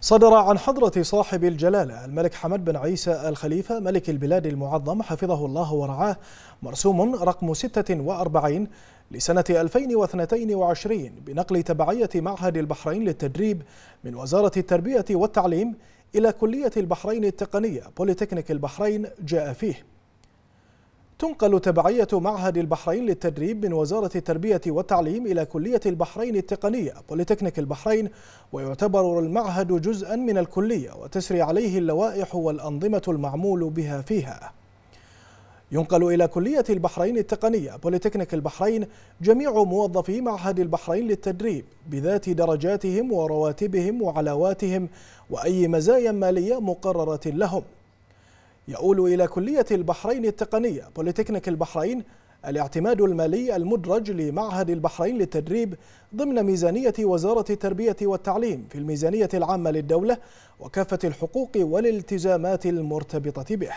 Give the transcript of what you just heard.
صدر عن حضرة صاحب الجلالة الملك حمد بن عيسى الخليفة ملك البلاد المعظم حفظه الله ورعاه مرسوم رقم 46 لسنة 2022 بنقل تبعية معهد البحرين للتدريب من وزارة التربية والتعليم إلى كلية البحرين التقنية بوليتكنيك البحرين جاء فيه تنقل تبعية معهد البحرين للتدريب من وزارة التربية والتعليم إلى كلية البحرين التقنية بوليتكنيك البحرين ويعتبر المعهد جزءا من الكلية وتسري عليه اللوائح والأنظمة المعمول بها فيها ينقل إلى كلية البحرين التقنية بوليتكنيك البحرين جميع موظفي معهد البحرين للتدريب بذات درجاتهم ورواتبهم وعلاواتهم وأي مزايا مالية مقررة لهم يؤول إلى كلية البحرين التقنية بوليتكنيك البحرين الاعتماد المالي المدرج لمعهد البحرين للتدريب ضمن ميزانية وزارة التربية والتعليم في الميزانية العامة للدولة وكافة الحقوق والالتزامات المرتبطة به